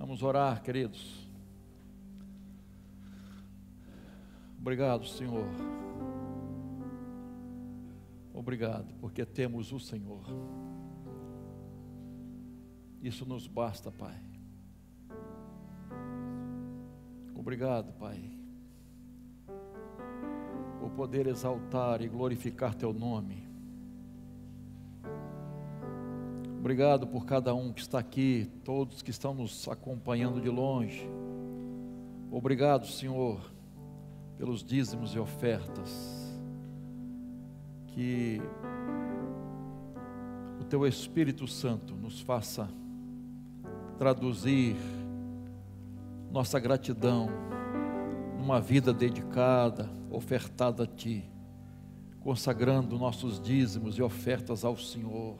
Vamos orar, queridos. Obrigado, Senhor. Obrigado, porque temos o Senhor. Isso nos basta, Pai. Obrigado, Pai, por poder exaltar e glorificar Teu nome. Obrigado por cada um que está aqui, todos que estão nos acompanhando de longe. Obrigado, Senhor, pelos dízimos e ofertas. Que o Teu Espírito Santo nos faça traduzir nossa gratidão numa vida dedicada, ofertada a Ti, consagrando nossos dízimos e ofertas ao Senhor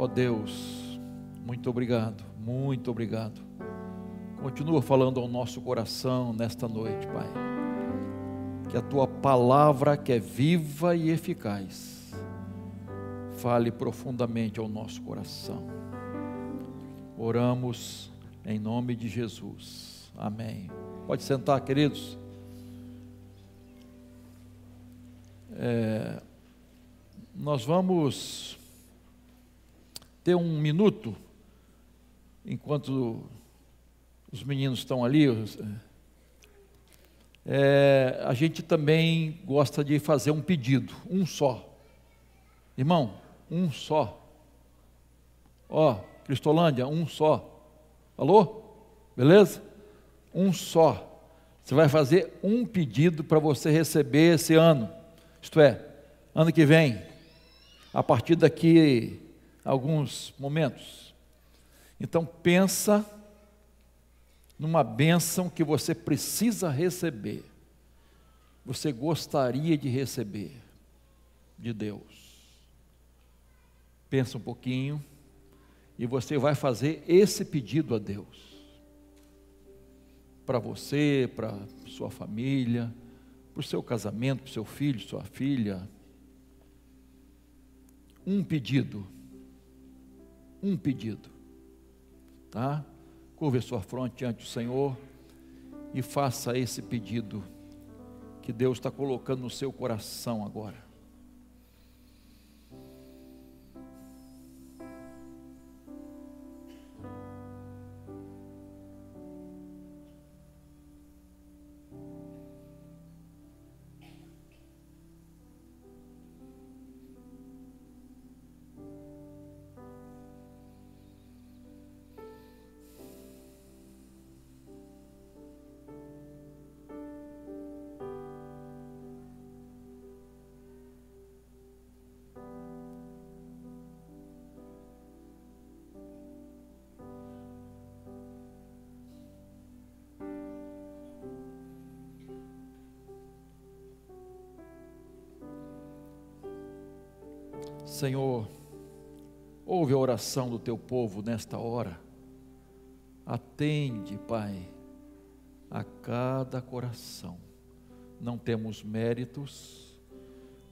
Ó oh Deus, muito obrigado, muito obrigado. Continua falando ao nosso coração nesta noite, Pai. Que a tua palavra, que é viva e eficaz, fale profundamente ao nosso coração. Oramos em nome de Jesus. Amém. Pode sentar, queridos. É, nós vamos ter um minuto, enquanto os meninos estão ali, é, a gente também gosta de fazer um pedido, um só. Irmão, um só. Ó, Cristolândia, um só. Alô? Beleza? Um só. Você vai fazer um pedido para você receber esse ano, isto é, ano que vem, a partir daqui alguns momentos. Então pensa numa bênção que você precisa receber. Você gostaria de receber de Deus. Pensa um pouquinho e você vai fazer esse pedido a Deus. Para você, para sua família, para o seu casamento, para o seu filho, sua filha. Um pedido um pedido, tá? Curve sua fronte diante do Senhor e faça esse pedido que Deus está colocando no seu coração agora. Senhor, ouve a oração do teu povo nesta hora. Atende, Pai, a cada coração. Não temos méritos,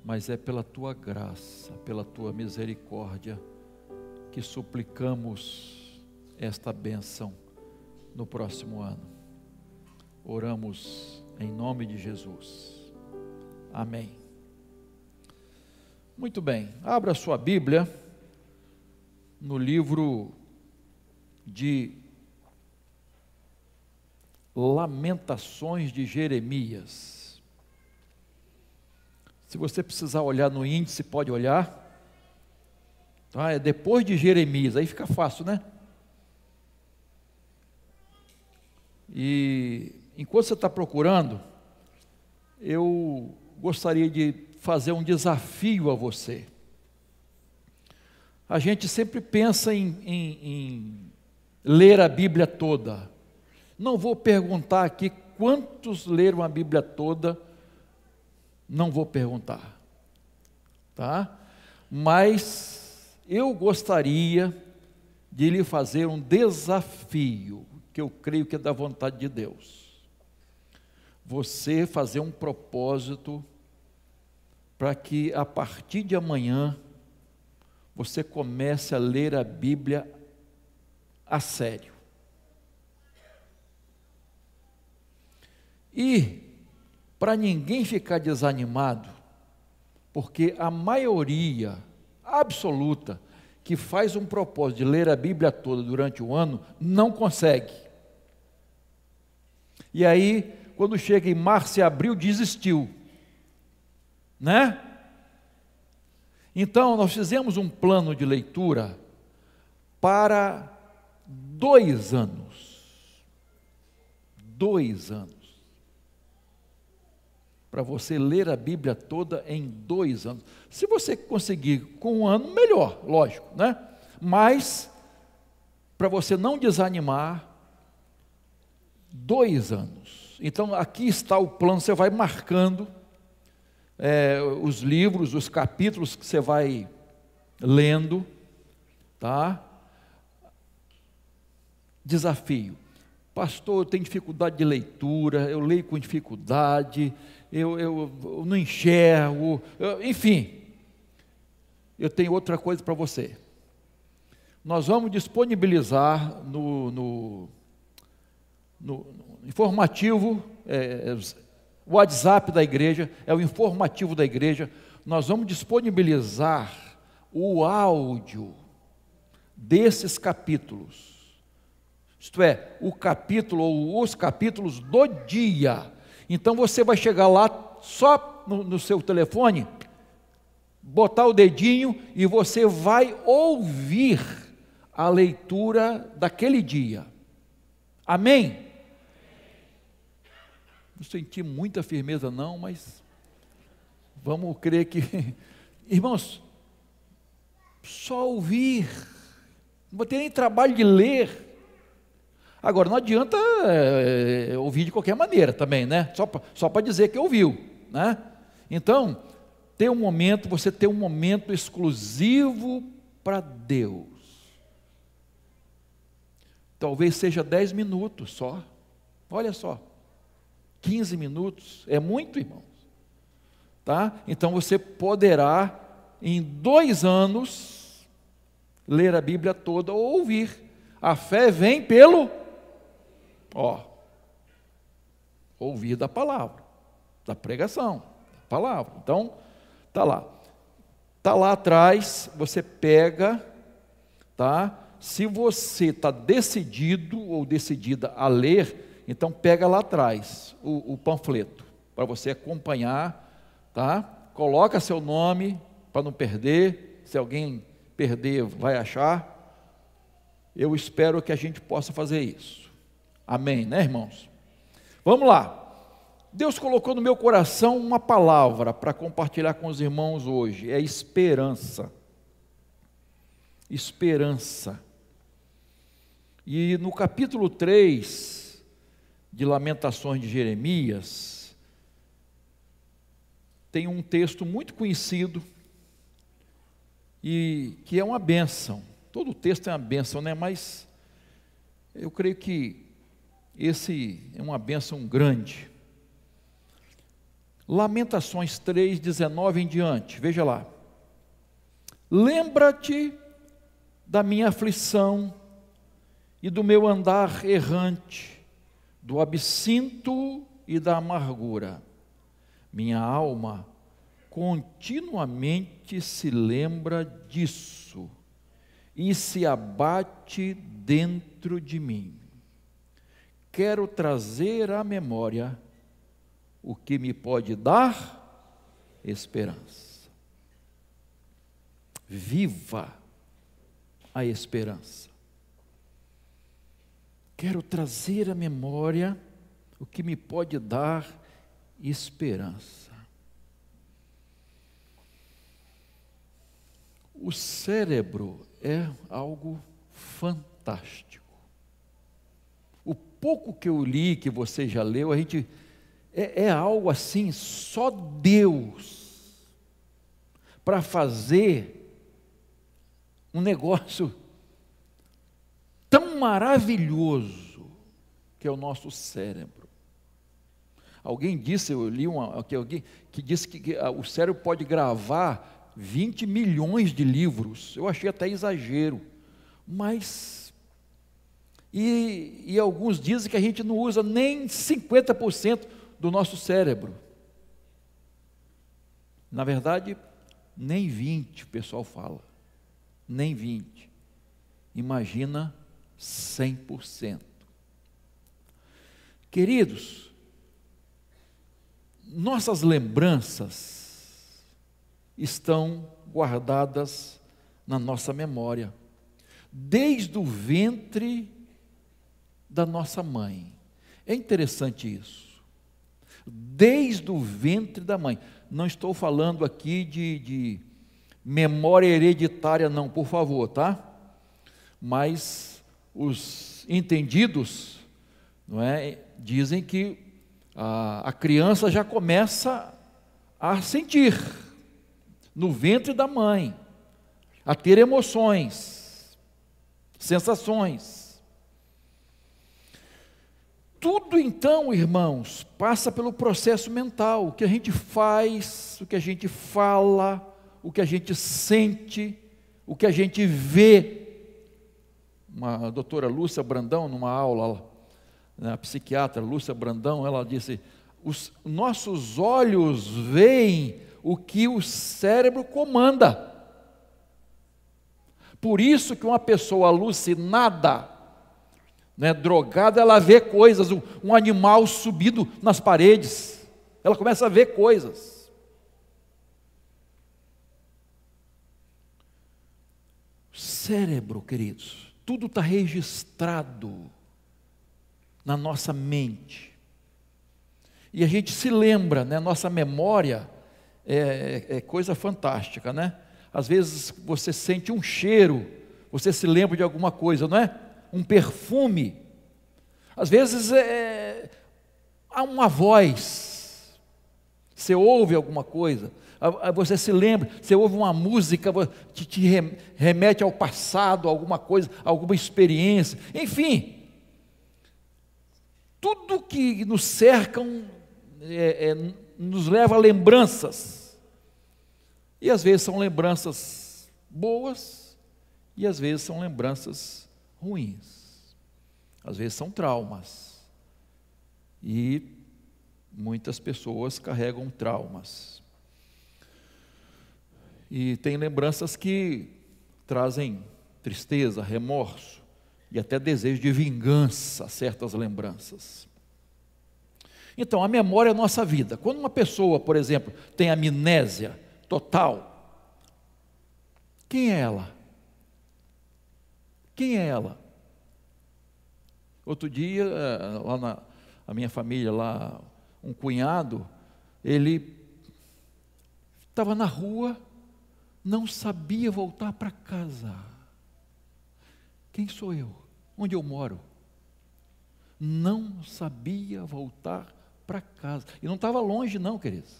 mas é pela tua graça, pela tua misericórdia, que suplicamos esta bênção no próximo ano. Oramos em nome de Jesus. Amém. Muito bem, abra sua Bíblia no livro de Lamentações de Jeremias. Se você precisar olhar no índice, pode olhar. Tá? É depois de Jeremias, aí fica fácil, né? E enquanto você está procurando, eu gostaria de fazer um desafio a você. A gente sempre pensa em, em, em ler a Bíblia toda. Não vou perguntar aqui quantos leram a Bíblia toda, não vou perguntar, tá? Mas eu gostaria de lhe fazer um desafio, que eu creio que é da vontade de Deus. Você fazer um propósito para que a partir de amanhã você comece a ler a Bíblia a sério. E para ninguém ficar desanimado, porque a maioria absoluta que faz um propósito de ler a Bíblia toda durante o ano não consegue. E aí, quando chega em março e abril, desistiu né? Então, nós fizemos um plano de leitura para dois anos. Dois anos. Para você ler a Bíblia toda em dois anos. Se você conseguir com um ano, melhor, lógico, né? Mas, para você não desanimar, dois anos. Então, aqui está o plano, você vai marcando é, os livros, os capítulos que você vai lendo, tá? Desafio. Pastor, eu tenho dificuldade de leitura, eu leio com dificuldade, eu, eu, eu não enxergo, eu, enfim. Eu tenho outra coisa para você. Nós vamos disponibilizar no, no, no informativo é, é o WhatsApp da igreja, é o informativo da igreja. Nós vamos disponibilizar o áudio desses capítulos, isto é, o capítulo ou os capítulos do dia. Então você vai chegar lá só no, no seu telefone, botar o dedinho e você vai ouvir a leitura daquele dia. Amém? não senti muita firmeza, não, mas vamos crer que. Irmãos, só ouvir, não vou ter nem trabalho de ler. Agora, não adianta é, ouvir de qualquer maneira também, né? Só, só para dizer que ouviu, né? Então, ter um momento, você ter um momento exclusivo para Deus. Talvez seja dez minutos só. Olha só, 15 minutos, é muito, irmãos. Tá? Então você poderá, em dois anos, ler a Bíblia toda ou ouvir. A fé vem pelo, ó, ouvir da palavra, da pregação, da palavra. Então, tá lá. Tá lá atrás, você pega, tá? Se você está decidido ou decidida a ler, então pega lá atrás o, o panfleto para você acompanhar, tá? Coloca seu nome para não perder. Se alguém perder, vai achar. Eu espero que a gente possa fazer isso. Amém, né, irmãos? Vamos lá. Deus colocou no meu coração uma palavra para compartilhar com os irmãos hoje: é esperança. Esperança. E no capítulo 3, de Lamentações de Jeremias, tem um texto muito conhecido e que é uma benção. Todo texto é uma benção, né? Mas eu creio que esse é uma benção grande. Lamentações 3, 19 em diante, veja lá. Lembra-te da minha aflição e do meu andar errante do absinto e da amargura. Minha alma continuamente se lembra disso e se abate dentro de mim. Quero trazer à memória o que me pode dar esperança. Viva a esperança. Quero trazer à memória o que me pode dar esperança. O cérebro é algo fantástico. O pouco que eu li, que você já leu, a gente é, é algo assim, só Deus para fazer um negócio tão maravilhoso que é o nosso cérebro. Alguém disse, eu li uma, que alguém que disse que, que ah, o cérebro pode gravar 20 milhões de livros. Eu achei até exagero, mas e, e alguns dizem que a gente não usa nem 50% do nosso cérebro. Na verdade, nem 20 o pessoal fala. Nem 20. Imagina 100%. Queridos, nossas lembranças estão guardadas na nossa memória, desde o ventre da nossa mãe. É interessante isso. Desde o ventre da mãe. Não estou falando aqui de, de memória hereditária, não, por favor, tá? Mas os entendidos não é, dizem que a, a criança já começa a sentir no ventre da mãe, a ter emoções, sensações. Tudo então, irmãos, passa pelo processo mental, o que a gente faz, o que a gente fala, o que a gente sente, o que a gente vê uma doutora Lúcia Brandão, numa aula, né, a psiquiatra Lúcia Brandão, ela disse: os nossos olhos veem o que o cérebro comanda. Por isso que uma pessoa alucinada, né, drogada, ela vê coisas, um, um animal subido nas paredes, ela começa a ver coisas. cérebro, queridos, tudo está registrado na nossa mente. E a gente se lembra, né? nossa memória é, é, coisa fantástica, né? Às vezes você sente um cheiro, você se lembra de alguma coisa, não é? Um perfume. Às vezes é, é há uma voz, você ouve alguma coisa, você se lembra, você ouve uma música que te remete ao passado, alguma coisa, alguma experiência, enfim. Tudo que nos cercam é, é, nos leva a lembranças. E às vezes são lembranças boas, e às vezes são lembranças ruins. Às vezes são traumas. E Muitas pessoas carregam traumas. E tem lembranças que trazem tristeza, remorso e até desejo de vingança a certas lembranças. Então, a memória é a nossa vida. Quando uma pessoa, por exemplo, tem amnésia total, quem é ela? Quem é ela? Outro dia, eh, lá na minha família, lá, um cunhado, ele estava na rua, não sabia voltar para casa. Quem sou eu? Onde eu moro? Não sabia voltar para casa. E não estava longe, não, queridos.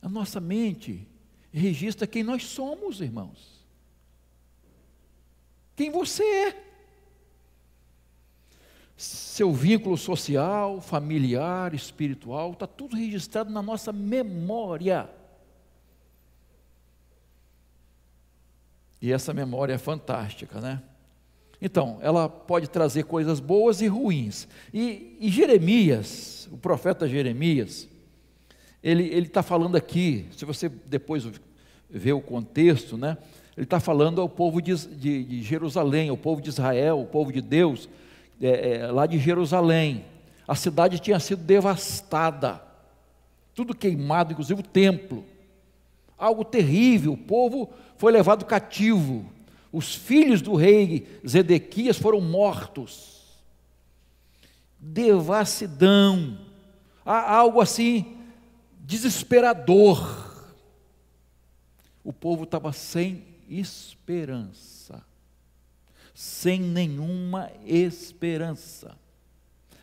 A nossa mente registra quem nós somos, irmãos. Quem você é seu vínculo social, familiar, espiritual, está tudo registrado na nossa memória. E essa memória é fantástica, né? Então, ela pode trazer coisas boas e ruins. E, e Jeremias, o profeta Jeremias, ele está falando aqui, se você depois ver o contexto, né? Ele está falando ao povo de, de, de Jerusalém, ao povo de Israel, ao povo de Deus, é, é, lá de Jerusalém. A cidade tinha sido devastada, tudo queimado, inclusive o templo. Algo terrível, o povo foi levado cativo. Os filhos do rei Zedequias foram mortos. Devassidão. algo assim desesperador. O povo estava sem esperança sem nenhuma esperança.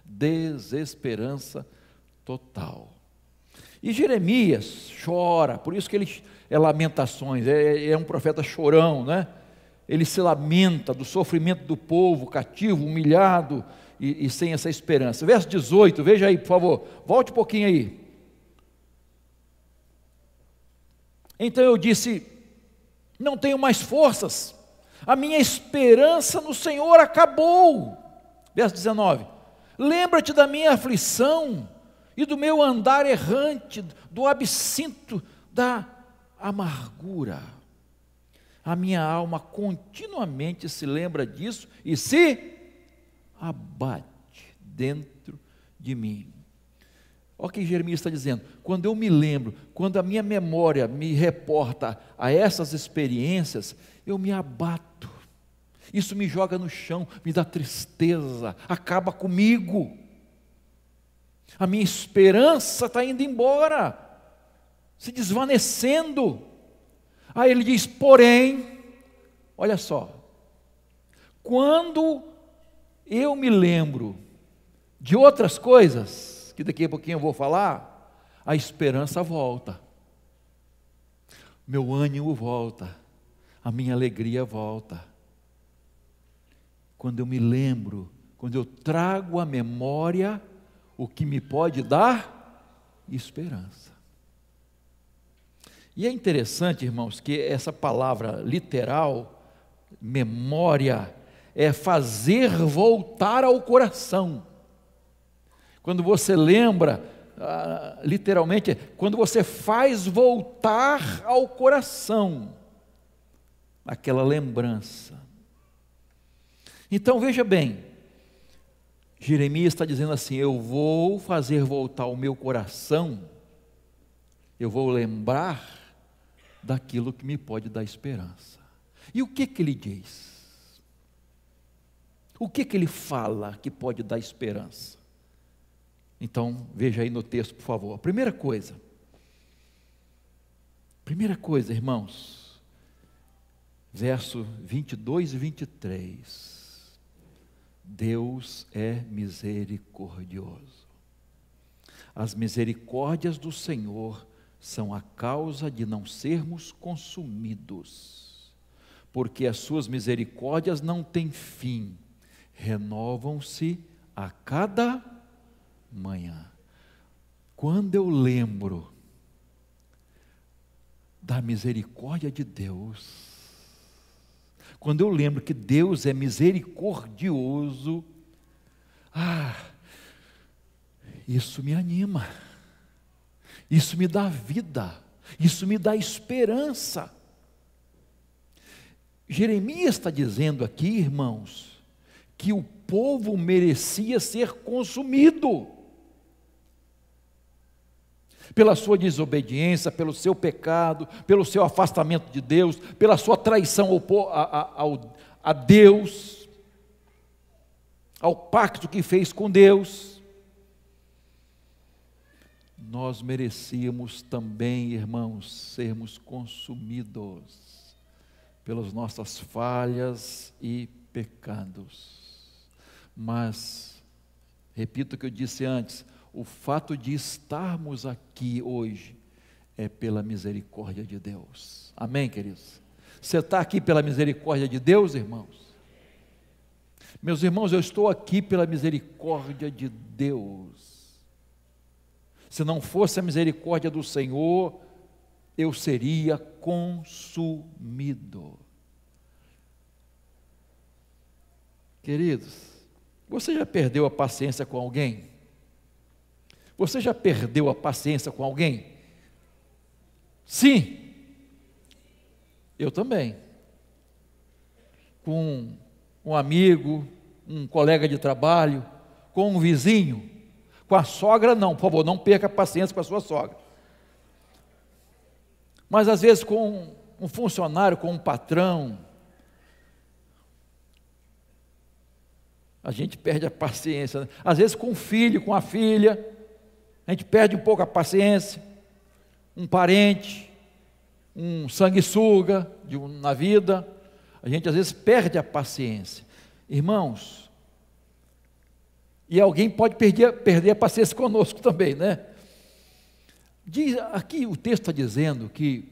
Desesperança total. E Jeremias chora, por isso que ele é lamentações, é, é, é, um profeta chorão, né? Ele se lamenta do sofrimento do povo cativo, humilhado e, e sem essa esperança. Verso 18, veja aí, por favor, volte um pouquinho aí. Então eu disse: Não tenho mais forças a minha esperança no Senhor acabou. Verso 19: Lembra-te da minha aflição e do meu andar errante, do absinto da amargura. A minha alma continuamente se lembra disso e se abate dentro de mim. Olha o que Jeremias está dizendo. Quando eu me lembro, quando a minha memória me reporta a essas experiências, eu me abato isso me joga no chão, me dá tristeza, acaba comigo. A minha esperança está indo embora, se desvanecendo. Aí ele diz: porém, olha só, quando eu me lembro de outras coisas, que daqui a pouquinho eu vou falar, a esperança volta, meu ânimo volta, a minha alegria volta quando eu me lembro, quando eu trago à memória o que me pode dar esperança. E é interessante, irmãos, que essa palavra literal, memória, é fazer voltar ao coração. Quando você lembra, ah, literalmente, quando você faz voltar ao coração aquela lembrança. Então veja bem, Jeremias está dizendo assim: Eu vou fazer voltar o meu coração, eu vou lembrar daquilo que me pode dar esperança. E o que que ele diz? O que que ele fala que pode dar esperança? Então, veja aí no texto, por favor. A primeira coisa. Primeira coisa, irmãos. Verso 22 e 23. Deus é misericordioso. As misericórdias do Senhor são a causa de não sermos consumidos, porque as suas misericórdias não têm fim, renovam-se a cada manhã. Quando eu lembro da misericórdia de Deus, quando eu lembro que Deus é misericordioso, ah, isso me anima, isso me dá vida, isso me dá esperança. Jeremias está dizendo aqui, irmãos, que o povo merecia ser consumido pela sua desobediência, pelo seu pecado, pelo seu afastamento de Deus, pela sua traição ao, a, a, a Deus, ao pacto que fez com Deus. Nós merecíamos também, irmãos, sermos consumidos pelas nossas falhas e pecados. Mas, repito o que eu disse antes, o fato de estarmos aqui hoje é pela misericórdia de Deus. Amém, queridos? Você está aqui pela misericórdia de Deus, irmãos? Meus irmãos, eu estou aqui pela misericórdia de Deus. Se não fosse a misericórdia do Senhor, eu seria consumido. Queridos, você já perdeu a paciência com alguém? Você já perdeu a paciência com alguém? Sim, eu também. Com um amigo, um colega de trabalho, com um vizinho, com a sogra, não, por favor, não perca a paciência com a sua sogra. Mas às vezes com um funcionário, com um patrão, a gente perde a paciência. Né? Às vezes com o filho, com a filha. A gente perde um pouco a paciência. Um parente, um sanguessuga de um, na vida, a gente às vezes perde a paciência. Irmãos, e alguém pode perder, perder a paciência conosco também, né? Diz, aqui o texto está dizendo que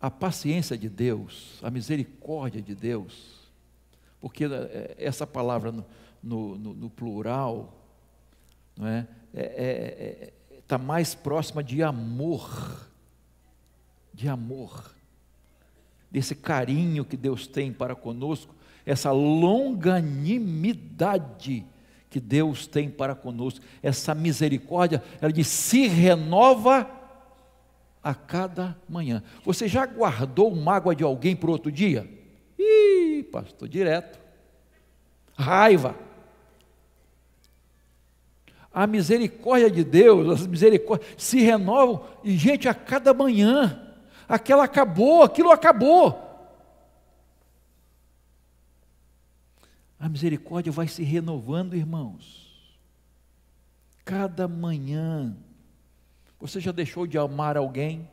a paciência de Deus, a misericórdia de Deus, porque eh, essa palavra no, no, no plural, não é? está é, é, é tá mais próxima de amor, de amor, desse carinho que Deus tem para conosco, essa longanimidade que Deus tem para conosco, essa misericórdia, ela diz, se renova a cada manhã. Você já guardou mágoa de alguém para outro dia? Ih, pastor, direto. Raiva a misericórdia de Deus, as misericórdias se renovam, e gente, a cada manhã, aquela acabou, aquilo acabou. A misericórdia vai se renovando, irmãos. Cada manhã. Você já deixou de amar alguém?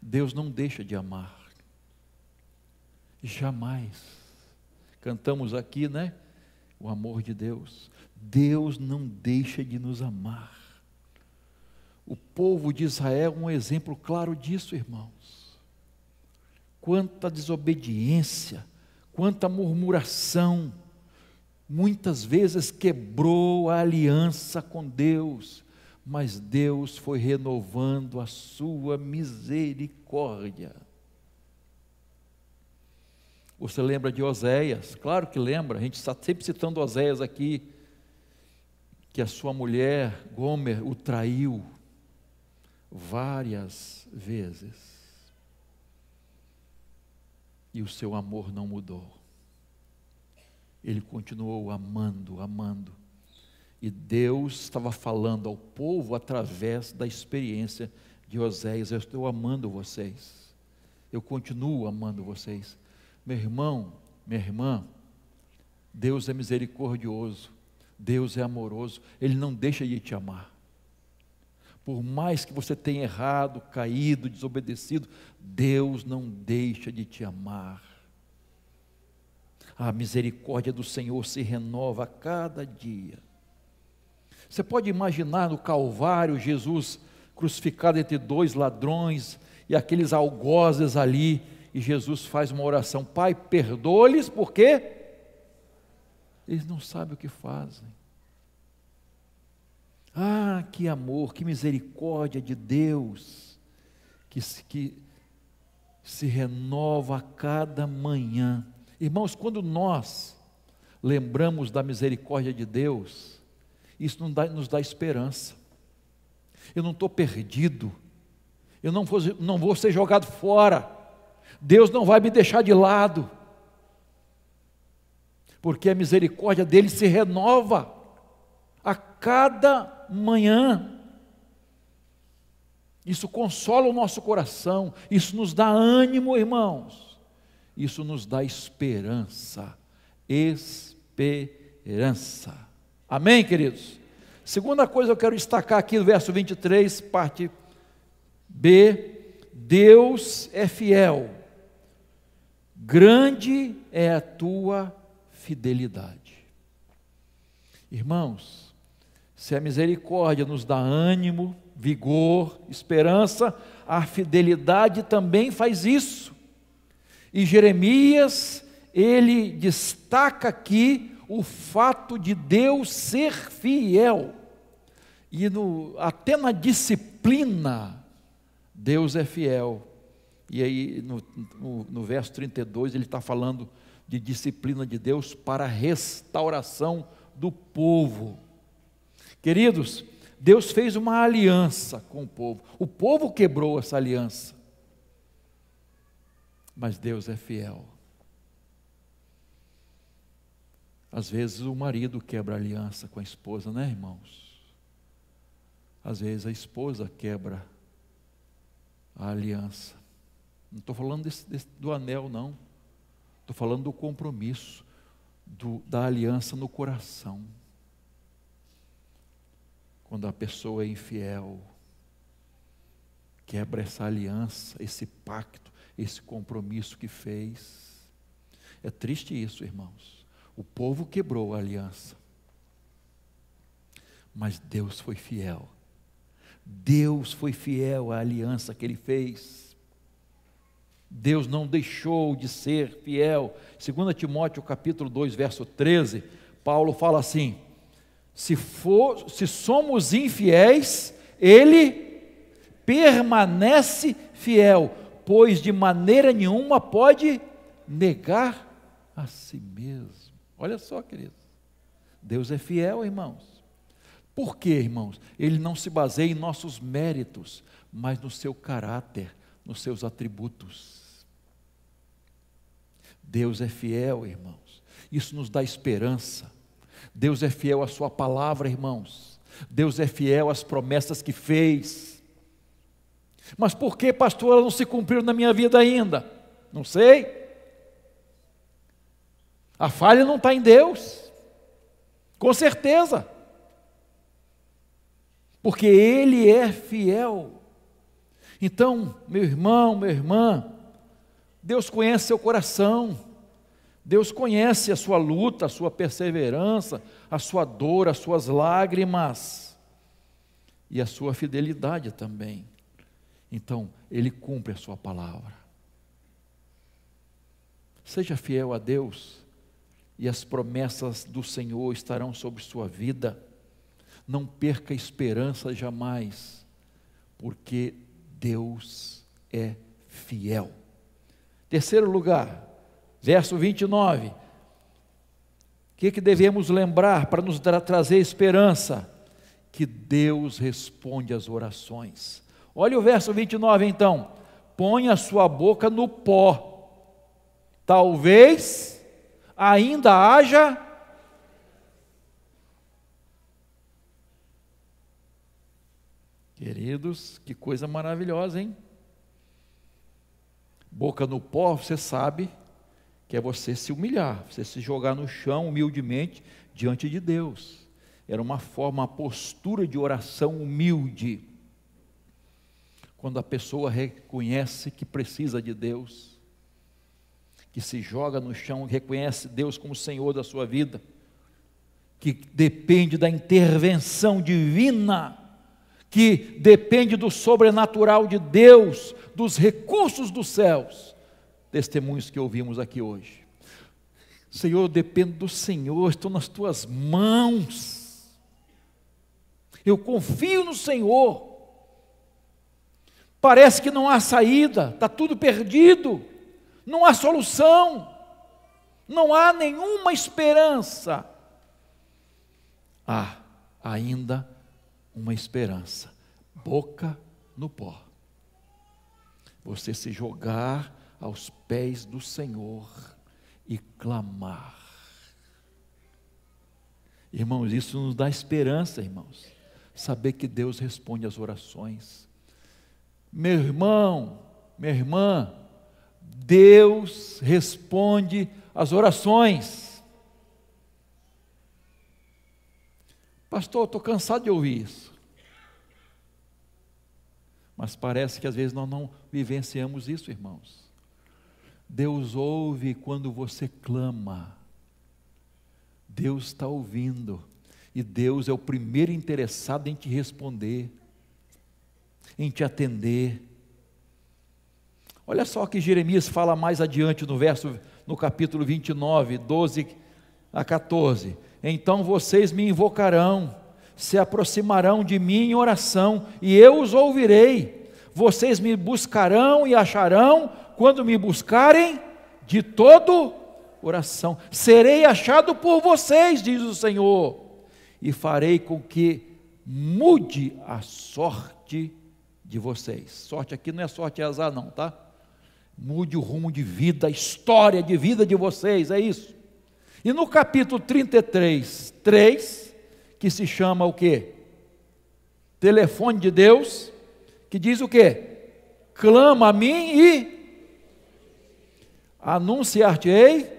Deus não deixa de amar. Jamais. Cantamos aqui, né? o amor de Deus. Deus não deixa de nos amar. O povo de Israel é um exemplo claro disso, irmãos. Quanta desobediência, quanta murmuração, muitas vezes quebrou a aliança com Deus, mas Deus foi renovando a sua misericórdia. Você lembra de Oséias? Claro que lembra, a gente está sempre citando Oséias aqui, que a sua mulher, Gomer, o traiu várias vezes. E o seu amor não mudou. Ele continuou amando, amando. E Deus estava falando ao povo através da experiência de Oséias: Eu estou amando vocês, eu continuo amando vocês. Meu irmão, minha irmã, Deus é misericordioso, Deus é amoroso, Ele não deixa de te amar. Por mais que você tenha errado, caído, desobedecido, Deus não deixa de te amar. A misericórdia do Senhor se renova a cada dia. Você pode imaginar no Calvário Jesus crucificado entre dois ladrões e aqueles algozes ali e Jesus faz uma oração: Pai, perdoa-lhes, porque eles não sabem o que fazem. Ah, que amor, que misericórdia de Deus, que, que se renova a cada manhã. Irmãos, quando nós lembramos da misericórdia de Deus, isso nos dá, nos dá esperança. Eu não estou perdido, eu não vou, não vou ser jogado fora. Deus não vai me deixar de lado, porque a misericórdia dele se renova a cada manhã. Isso consola o nosso coração, isso nos dá ânimo, irmãos, isso nos dá esperança. Esperança. Amém, queridos? Segunda coisa que eu quero destacar aqui, verso 23, parte B Deus é fiel, grande é a tua fidelidade. Irmãos, se a misericórdia nos dá ânimo, vigor, esperança, a fidelidade também faz isso. E Jeremias, ele destaca aqui o fato de Deus ser fiel. E no, até na disciplina, Deus é fiel. E aí, no, no, no verso 32, ele está falando de disciplina de Deus para a restauração do povo. Queridos, Deus fez uma aliança com o povo. O povo quebrou essa aliança. Mas Deus é fiel. Às vezes o marido quebra aliança com a esposa, né, irmãos? Às vezes a esposa quebra a aliança. Não estou falando desse, desse, do anel, não. Estou falando do compromisso, do, da aliança no coração. Quando a pessoa é infiel, quebra essa aliança, esse pacto, esse compromisso que fez. É triste isso, irmãos. O povo quebrou a aliança, mas Deus foi fiel Deus foi fiel à aliança que ele fez. Deus não deixou de ser fiel. Segundo Timóteo capítulo 2, verso 13, Paulo fala assim: se, for, se somos infiéis, ele permanece fiel, pois de maneira nenhuma pode negar a si mesmo. Olha só, queridos. Deus é fiel, irmãos. Por quê, irmãos? Ele não se baseia em nossos méritos, mas no seu caráter, nos seus atributos. Deus é fiel, irmãos. Isso nos dá esperança. Deus é fiel à sua palavra, irmãos. Deus é fiel às promessas que fez. Mas por que, pastor, ela não se cumpriu na minha vida ainda? Não sei. A falha não está em Deus, com certeza porque Ele é fiel. Então, meu irmão, minha irmã, Deus conhece seu coração, Deus conhece a sua luta, a sua perseverança, a sua dor, as suas lágrimas e a sua fidelidade também. Então, Ele cumpre a sua palavra. Seja fiel a Deus e as promessas do Senhor estarão sobre sua vida não perca a esperança jamais, porque Deus é fiel. Terceiro lugar, verso 29. O que, que devemos lembrar para nos tra trazer esperança? Que Deus responde às orações. Olha o verso 29 então. Põe a sua boca no pó. Talvez ainda haja Queridos, que coisa maravilhosa, hein? Boca no pó, você sabe que é você se humilhar, você se jogar no chão humildemente diante de Deus. Era uma forma, uma postura de oração humilde. Quando a pessoa reconhece que precisa de Deus, que se joga no chão, reconhece Deus como Senhor da sua vida, que depende da intervenção divina que depende do sobrenatural de Deus, dos recursos dos céus. Testemunhos que ouvimos aqui hoje. Senhor, eu dependo do Senhor, estou nas tuas mãos. Eu confio no Senhor. Parece que não há saída, está tudo perdido, não há solução, não há nenhuma esperança. Há ah, ainda uma esperança, boca no pó. Você se jogar aos pés do Senhor e clamar. Irmãos, isso nos dá esperança, irmãos. Saber que Deus responde às orações. Meu irmão, minha irmã, Deus responde às orações. Pastor, estou cansado de ouvir isso. Mas parece que às vezes nós não vivenciamos isso, irmãos. Deus ouve quando você clama. Deus está ouvindo. E Deus é o primeiro interessado em te responder, em te atender. Olha só que Jeremias fala mais adiante no verso, no capítulo 29, 12 a 14. Então vocês me invocarão, se aproximarão de mim em oração, e eu os ouvirei. Vocês me buscarão e acharão quando me buscarem de todo oração. Serei achado por vocês, diz o Senhor, e farei com que mude a sorte de vocês. Sorte aqui não é sorte e é azar, não, tá? Mude o rumo de vida, a história de vida de vocês, é isso. E no capítulo 33, 3, que se chama o quê? Telefone de Deus, que diz o quê? Clama a mim e anunciar-te-ei.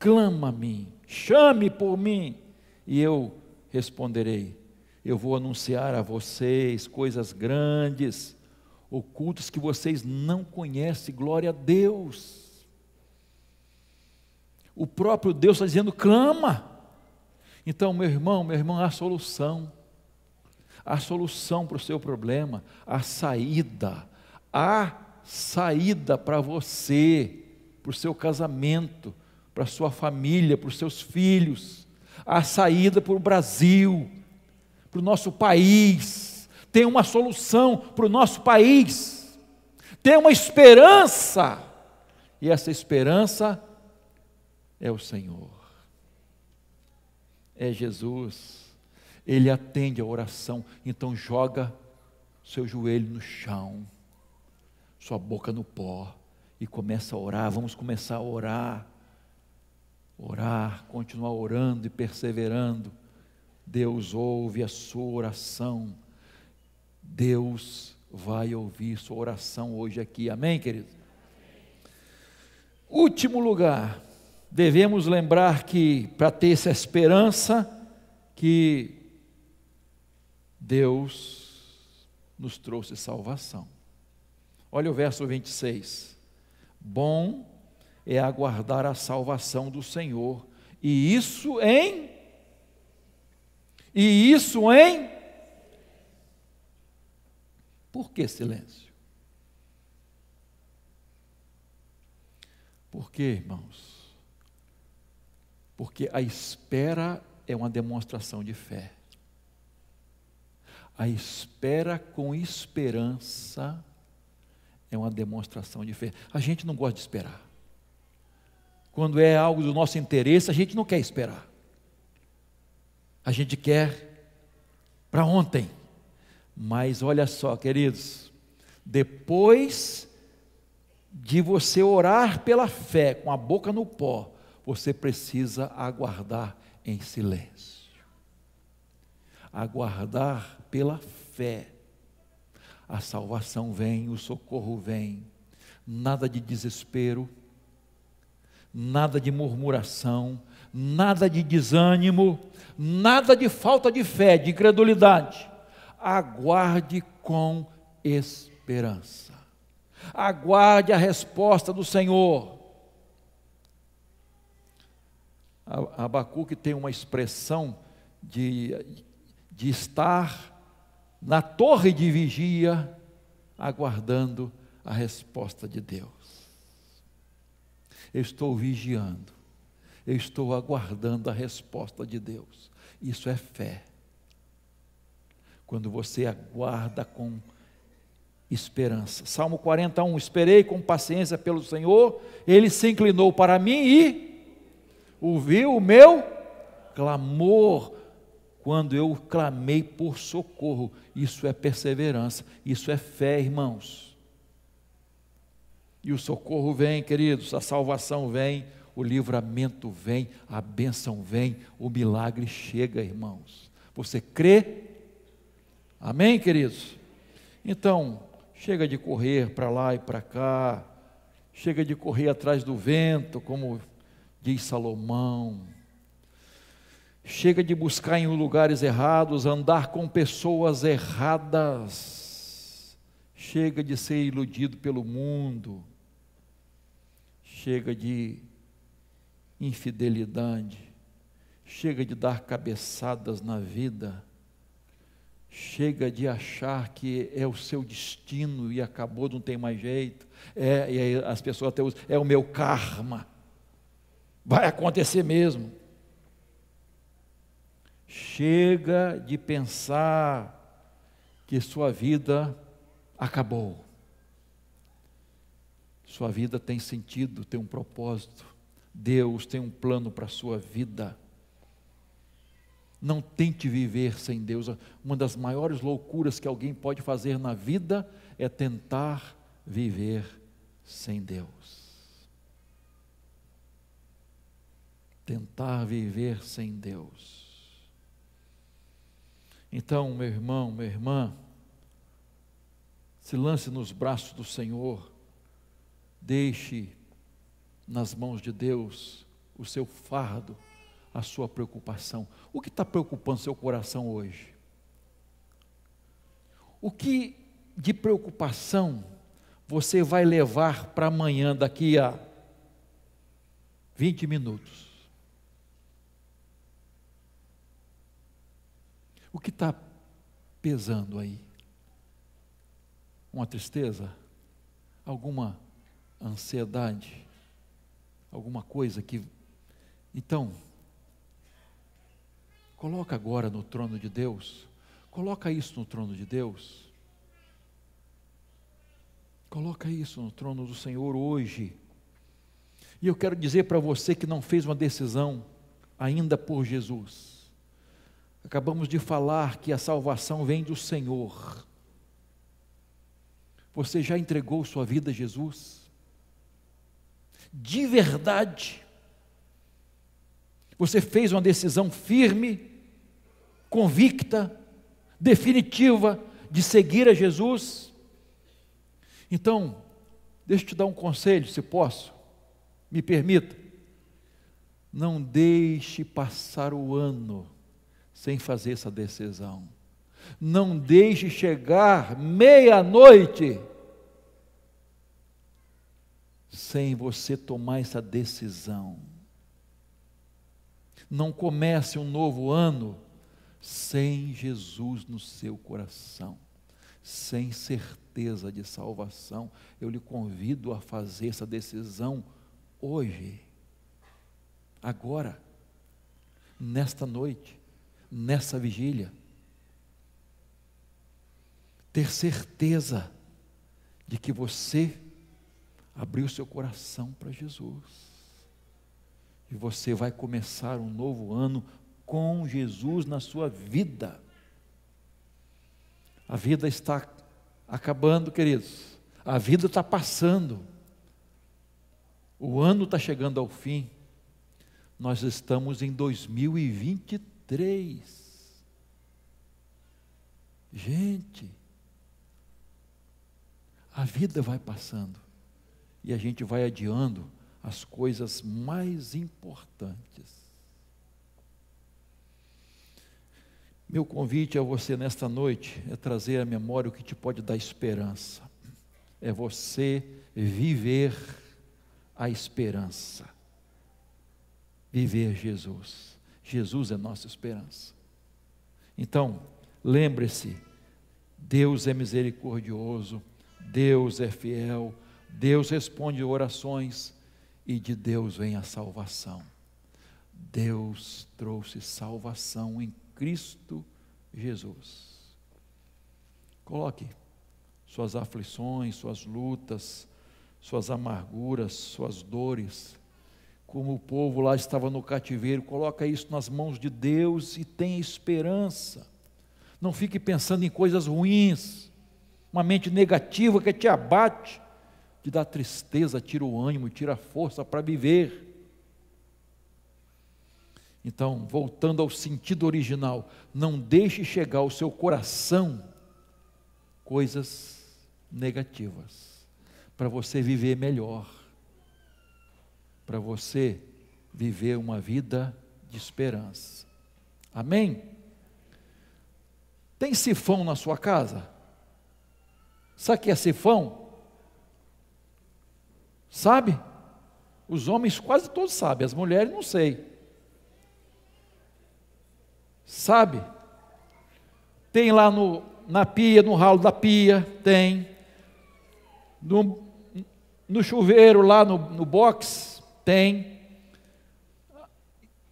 Clama a mim, chame por mim e eu responderei. Eu vou anunciar a vocês coisas grandes, ocultos que vocês não conhecem, glória a Deus. O próprio Deus está dizendo: clama. Então, meu irmão, meu irmão, há solução. Há solução para o seu problema, há saída. Há saída para você, para o seu casamento, para a sua família, para os seus filhos. Há saída para o Brasil, para o nosso país. Tem uma solução para o nosso país. Tem uma esperança. E essa esperança é o Senhor, é Jesus, Ele atende a oração, então joga seu joelho no chão, sua boca no pó e começa a orar. Vamos começar a orar, orar, continuar orando e perseverando. Deus ouve a sua oração. Deus vai ouvir sua oração hoje aqui. Amém, querido? Amém. Último lugar devemos lembrar que, para ter essa esperança, que Deus nos trouxe salvação. Olha o verso 26. Bom é aguardar a salvação do Senhor, e isso em E isso em Por que silêncio? Por que, irmãos? Porque a espera é uma demonstração de fé. A espera com esperança é uma demonstração de fé. A gente não gosta de esperar. Quando é algo do nosso interesse, a gente não quer esperar. A gente quer para ontem. Mas olha só, queridos, depois de você orar pela fé, com a boca no pó, você precisa aguardar em silêncio. Aguardar pela fé. A salvação vem, o socorro vem. Nada de desespero, nada de murmuração, nada de desânimo, nada de falta de fé, de incredulidade. Aguarde com esperança. Aguarde a resposta do Senhor Abacuque tem uma expressão de, de estar na torre de vigia, aguardando a resposta de Deus. Eu estou vigiando, eu estou aguardando a resposta de Deus. Isso é fé. Quando você aguarda com esperança. Salmo 41: Esperei com paciência pelo Senhor, ele se inclinou para mim e ouviu o meu clamor quando eu clamei por socorro. Isso é perseverança, isso é fé, irmãos. E o socorro vem, queridos, a salvação vem, o livramento vem, a bênção vem, o milagre chega, irmãos. Você crê? Amém, queridos? Então, chega de correr para lá e para cá, chega de correr atrás do vento, como diz Salomão. Chega de buscar em lugares errados, andar com pessoas erradas. Chega de ser iludido pelo mundo. Chega de infidelidade. Chega de dar cabeçadas na vida. Chega de achar que é o seu destino e acabou, não tem mais jeito. É, e as pessoas até usam, é o meu karma. Vai acontecer mesmo. Chega de pensar que sua vida acabou. Sua vida tem sentido, tem um propósito. Deus tem um plano para a sua vida. Não tente viver sem Deus. Uma das maiores loucuras que alguém pode fazer na vida é tentar viver sem Deus. tentar viver sem Deus. Então, meu irmão, minha irmã, se lance nos braços do Senhor, deixe nas mãos de Deus o seu fardo, a sua preocupação. O que está preocupando seu coração hoje? O que de preocupação você vai levar para amanhã, daqui a 20 minutos? O que está pesando aí? Uma tristeza? Alguma ansiedade? Alguma coisa que. Então, coloca agora no trono de Deus, coloca isso no trono de Deus. Coloca isso no trono do Senhor hoje. E eu quero dizer para você que não fez uma decisão ainda por Jesus Acabamos de falar que a salvação vem do Senhor. Você já entregou sua vida a Jesus? De verdade? Você fez uma decisão firme, convicta, definitiva de seguir a Jesus? Então, deixa eu te dar um conselho, se posso, me permita. Não deixe passar o ano sem fazer essa decisão. Não deixe chegar meia-noite sem você tomar essa decisão. Não comece um novo ano sem Jesus no seu coração, sem certeza de salvação. Eu lhe convido a fazer essa decisão hoje, agora, nesta noite nessa vigília. Ter certeza de que você abriu seu coração para Jesus. E você vai começar um novo ano com Jesus na sua vida. A vida está acabando, queridos. A vida está passando. O ano está chegando ao fim. Nós estamos em 2023 três. Gente, a vida vai passando e a gente vai adiando as coisas mais importantes. Meu convite a você nesta noite é trazer à memória o que te pode dar esperança. É você viver a esperança. Viver Jesus. Jesus é nossa esperança. Então, lembre-se: Deus é misericordioso, Deus é fiel, Deus responde orações e de Deus vem a salvação. Deus trouxe salvação em Cristo Jesus. Coloque suas aflições, suas lutas, suas amarguras, suas dores como o povo lá estava no cativeiro, coloca isso nas mãos de Deus e tenha esperança. Não fique pensando em coisas ruins, uma mente negativa que te abate, te dá tristeza, tira o ânimo, tira a força para viver. Então, voltando ao sentido original, não deixe chegar ao seu coração coisas negativas, para você viver melhor para você viver uma vida de esperança. Amém? Tem sifão na sua casa? Sabe o que é sifão? Sabe? Os homens quase todos sabem, as mulheres não sei. Sabe? Tem lá no, na pia, no ralo da pia, tem. No, no chuveiro lá no, no box, tem.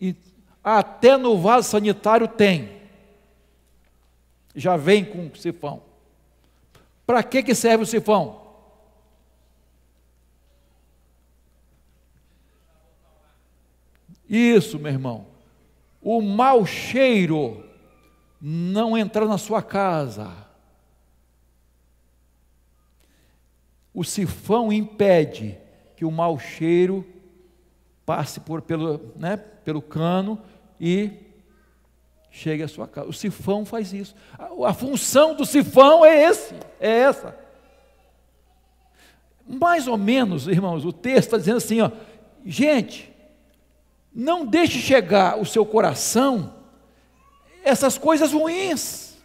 E até no vaso sanitário tem. Já vem com sifão. Para que, que serve o sifão? Isso, meu irmão. O mau cheiro não entrar na sua casa. O sifão impede que o mau cheiro passe por, pelo, né, pelo cano e chegue à sua casa. O sifão faz isso. A, a função do sifão é esse, é essa. Mais ou menos, irmãos, o texto está dizendo assim, ó, gente, não deixe chegar o seu coração essas coisas ruins.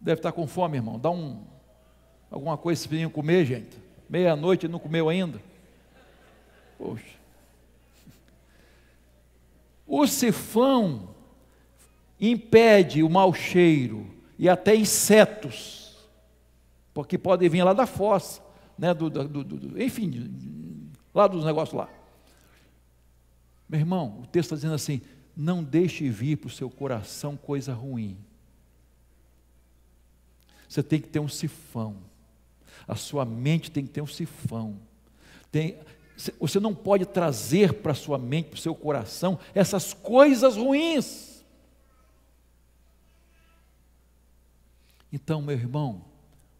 Deve estar com fome, irmão. Dá um, Alguma coisa vocês podiam comer, gente? Meia-noite não comeu ainda? Poxa. O sifão impede o mau cheiro e até insetos, porque podem vir lá da fossa, né, do, do, do, enfim, lá dos negócios lá. Meu irmão, o texto está dizendo assim: não deixe vir para o seu coração coisa ruim. Você tem que ter um sifão. A sua mente tem que ter um sifão. Tem, você não pode trazer para a sua mente, para o seu coração, essas coisas ruins. Então, meu irmão,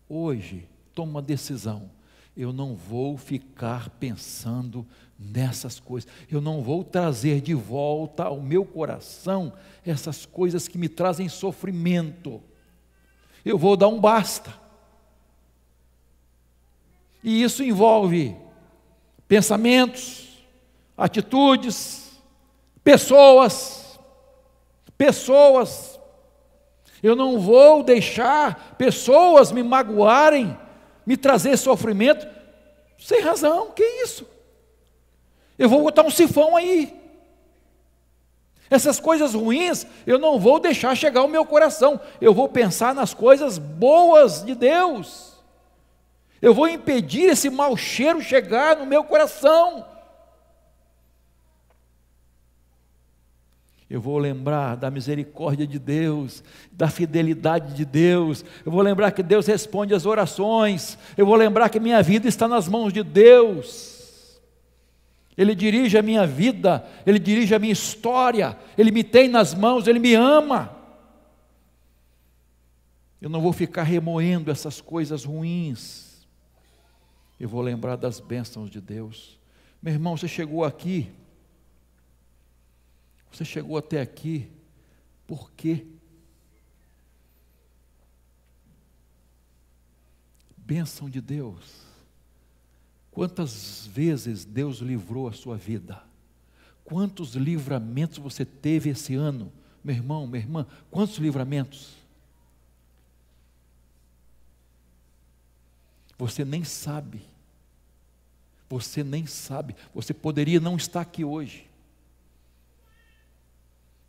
hoje, toma uma decisão. Eu não vou ficar pensando nessas coisas. Eu não vou trazer de volta ao meu coração essas coisas que me trazem sofrimento. Eu vou dar um basta. E isso envolve pensamentos, atitudes, pessoas, pessoas. Eu não vou deixar pessoas me magoarem, me trazer sofrimento sem razão. Que isso? Eu vou botar um sifão aí. Essas coisas ruins eu não vou deixar chegar ao meu coração. Eu vou pensar nas coisas boas de Deus. Eu vou impedir esse mau cheiro chegar no meu coração. Eu vou lembrar da misericórdia de Deus, da fidelidade de Deus. Eu vou lembrar que Deus responde às orações. Eu vou lembrar que minha vida está nas mãos de Deus. Ele dirige a minha vida, ele dirige a minha história, ele me tem nas mãos, ele me ama. Eu não vou ficar remoendo essas coisas ruins eu vou lembrar das bênçãos de Deus. Meu irmão, você chegou aqui, você chegou até aqui, por quê? Bênção de Deus. Quantas vezes Deus livrou a sua vida? Quantos livramentos você teve esse ano? Meu irmão, minha irmã, quantos livramentos? Você nem sabe. Você nem sabe, você poderia não estar aqui hoje.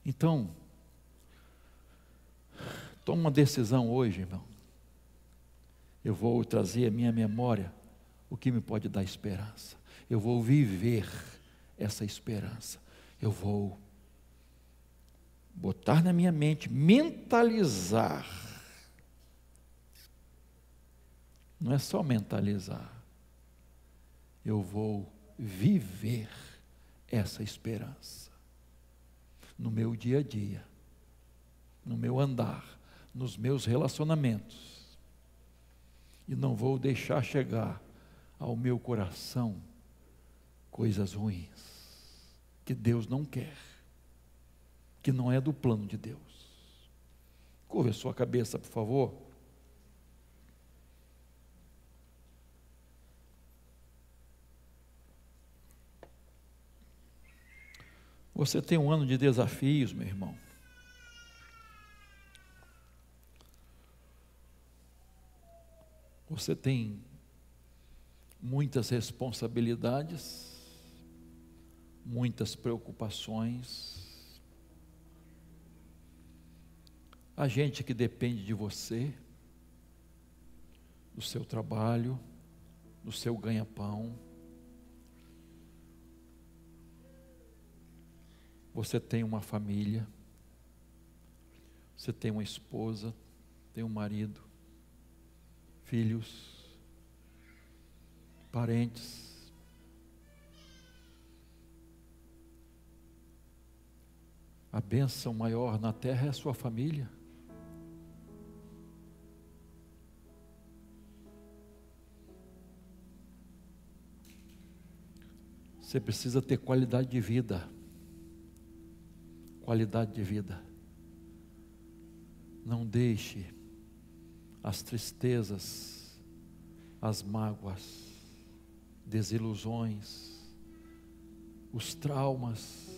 Então, toma uma decisão hoje, irmão. Eu vou trazer à minha memória o que me pode dar esperança. Eu vou viver essa esperança. Eu vou botar na minha mente, mentalizar. Não é só mentalizar eu vou viver essa esperança no meu dia a dia, no meu andar, nos meus relacionamentos. E não vou deixar chegar ao meu coração coisas ruins que Deus não quer, que não é do plano de Deus. Curva a sua cabeça, por favor. Você tem um ano de desafios, meu irmão. Você tem muitas responsabilidades, muitas preocupações. A gente que depende de você, do seu trabalho, do seu ganha-pão. Você tem uma família, você tem uma esposa, tem um marido, filhos, parentes. A bênção maior na terra é a sua família. Você precisa ter qualidade de vida qualidade de vida. Não deixe as tristezas, as mágoas, desilusões, os traumas,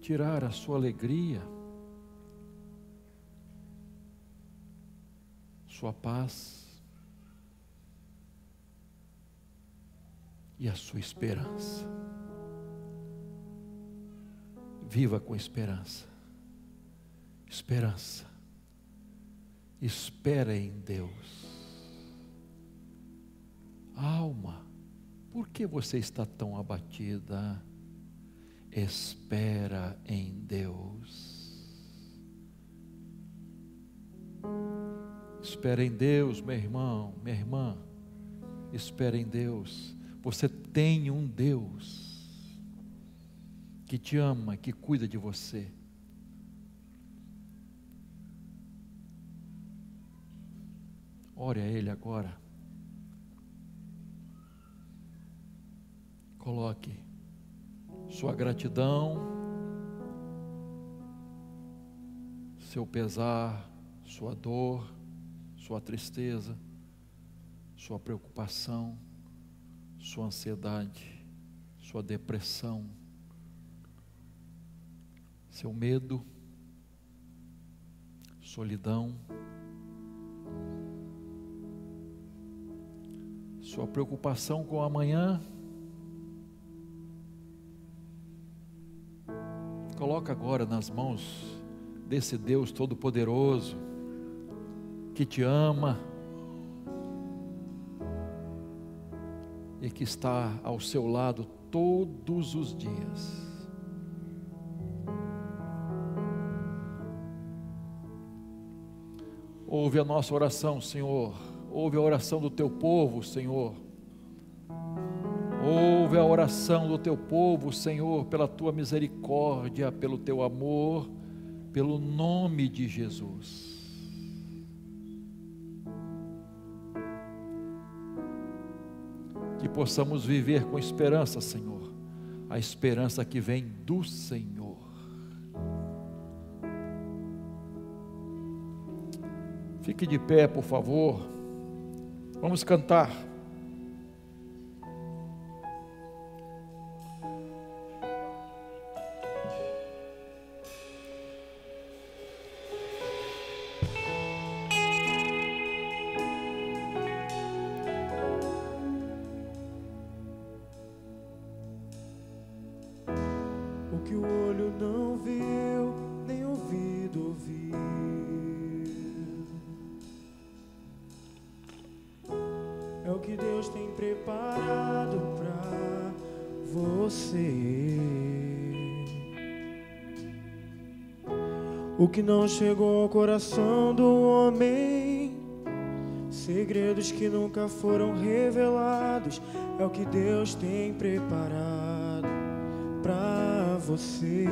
tirar a sua alegria, sua paz e a sua esperança. Viva com esperança. Esperança. Espera em Deus. Alma, por que você está tão abatida? Espera em Deus. Espera em Deus, meu irmão, minha irmã. Espera em Deus. Você tem um Deus que te ama, que cuida de você. Ore a Ele agora. Coloque sua gratidão, seu pesar, sua dor, sua tristeza, sua preocupação, sua ansiedade, sua depressão seu medo, solidão, sua preocupação com amanhã. Coloca agora nas mãos desse Deus Todo-Poderoso, que te ama e que está ao seu lado todos os dias. Ouve a nossa oração, Senhor. Ouve a oração do teu povo, Senhor. Ouve a oração do teu povo, Senhor, pela tua misericórdia, pelo teu amor, pelo nome de Jesus. Que possamos viver com esperança, Senhor, a esperança que vem do Senhor. Fique de pé, por favor. Vamos cantar. que não chegou ao coração do homem, segredos que nunca foram revelados, é o que Deus tem preparado para você.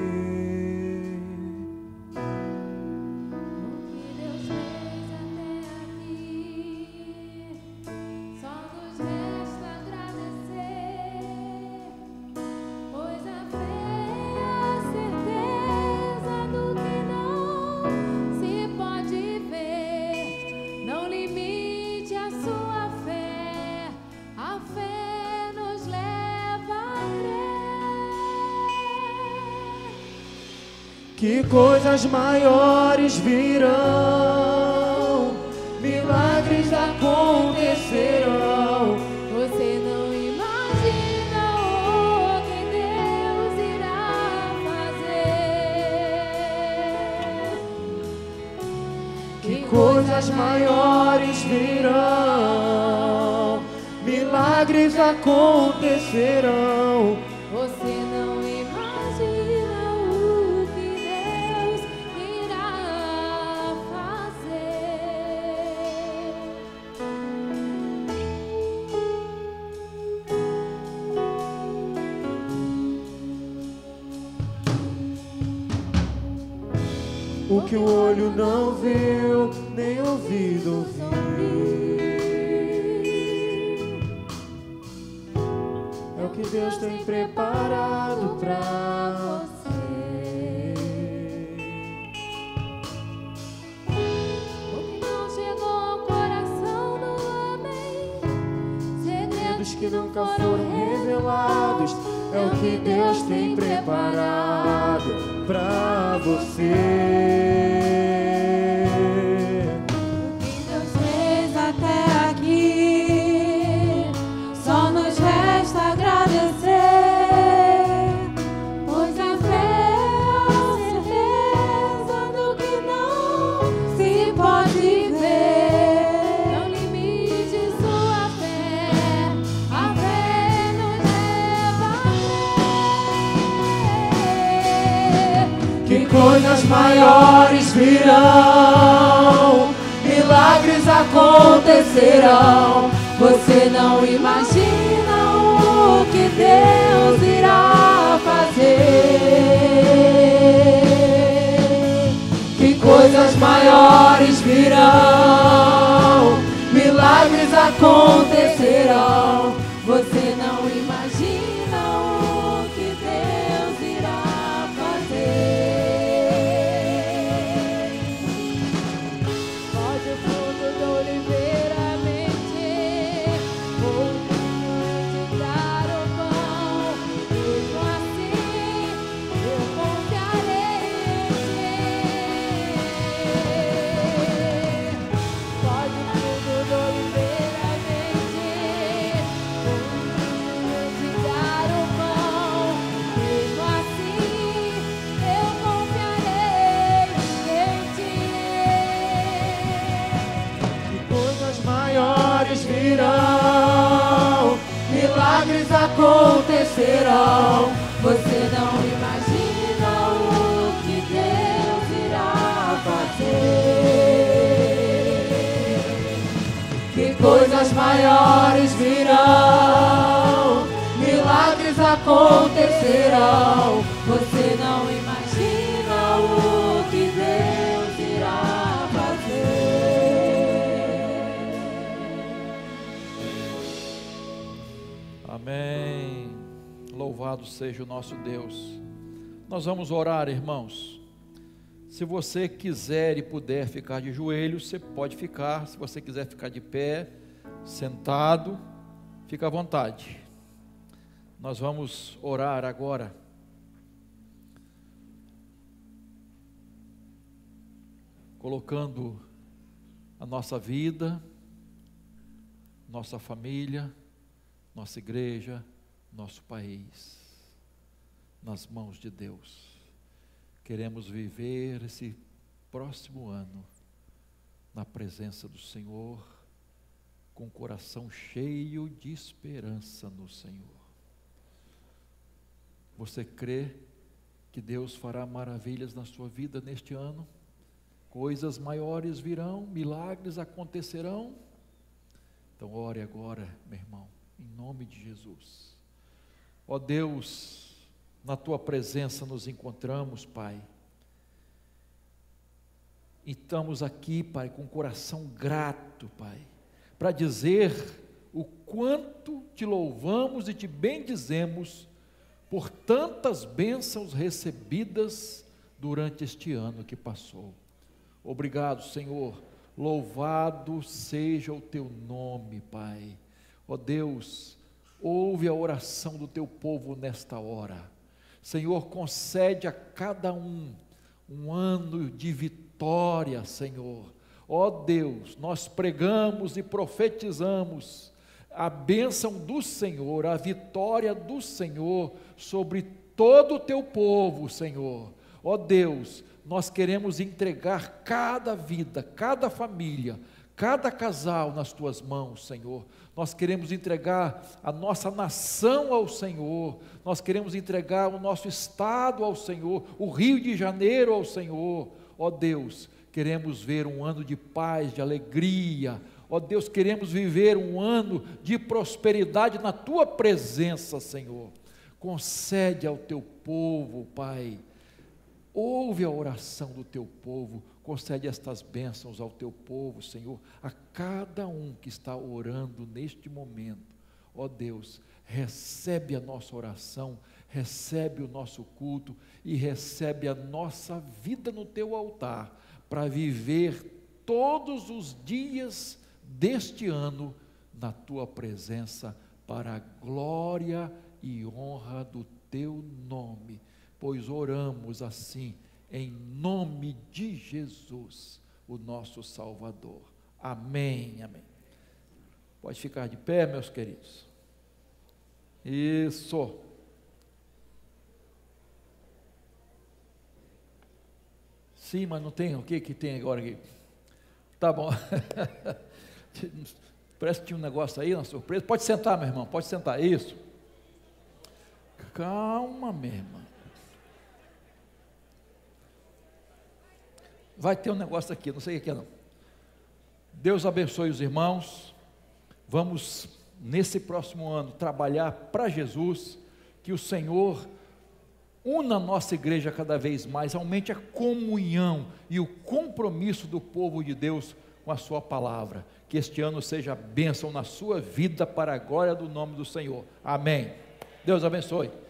coisas maiores virão, milagres acontecerão. Você não imagina o que Deus irá fazer. Que coisas maiores virão, milagres acontecerão. que o olho não viu, nem ouvido ouviu. É o que Deus tem preparado pra você. O que não chegou ao coração do homem, segredos que nunca foram revelados, é o que é Deus tem preparado pra você. maiores virão, milagres acontecerão. Você não imagina o que Deus irá fazer. Que coisas maiores virão, milagres acontecerão. Você não imagina o que Deus irá fazer. Que coisas maiores virão, milagres acontecerão. seja o nosso Deus. Nós vamos orar, irmãos. Se você quiser e puder ficar de joelho, você pode ficar. Se você quiser ficar de pé, sentado, fica à vontade. Nós vamos orar agora. Colocando a nossa vida, nossa família, nossa igreja, nosso país nas mãos de Deus. Queremos viver esse próximo ano na presença do Senhor, com o coração cheio de esperança no Senhor. Você crê que Deus fará maravilhas na sua vida neste ano? Coisas maiores virão, milagres acontecerão? Então, ore agora, meu irmão, em nome de Jesus. Ó Deus, na tua presença nos encontramos, Pai. E estamos aqui, Pai, com o coração grato, Pai, para dizer o quanto te louvamos e te bendizemos por tantas bênçãos recebidas durante este ano que passou. Obrigado, Senhor. Louvado seja o teu nome, Pai. Ó oh Deus, ouve a oração do teu povo nesta hora Senhor, concede a cada um um ano de vitória, Senhor. Ó Deus, nós pregamos e profetizamos a bênção do Senhor, a vitória do Senhor sobre todo o teu povo, Senhor. Ó Deus, nós queremos entregar cada vida, cada família, cada casal nas tuas mãos, Senhor nós queremos entregar a nossa nação ao Senhor, nós queremos entregar o nosso estado ao Senhor, o Rio de Janeiro ao Senhor. Ó Deus, queremos ver um ano de paz, de alegria. Ó Deus, queremos viver um ano de prosperidade na tua presença, Senhor. Concede ao teu povo, Pai. Ouve a oração do teu povo Concede estas bênçãos ao teu povo, Senhor, a cada um que está orando neste momento. Ó Deus, recebe a nossa oração, recebe o nosso culto e recebe a nossa vida no teu altar, para viver todos os dias deste ano na tua presença, para a glória e honra do teu nome. Pois oramos assim em nome de Jesus, o nosso Salvador. Amém, amém. Pode ficar de pé, meus queridos. Isso. Sim, mas não tem o que que tem agora aqui? Tá bom. Parece que tinha um negócio aí, uma surpresa. Pode sentar, meu irmão, pode sentar. Isso. Calma, minha irmã. vai ter um negócio aqui, não sei o que é não. Deus abençoe os irmãos. Vamos nesse próximo ano trabalhar para Jesus, que o Senhor una a nossa igreja cada vez mais, aumente a comunhão e o compromisso do povo de Deus com a sua palavra. Que este ano seja bênção na sua vida para a glória do nome do Senhor. Amém. Deus abençoe.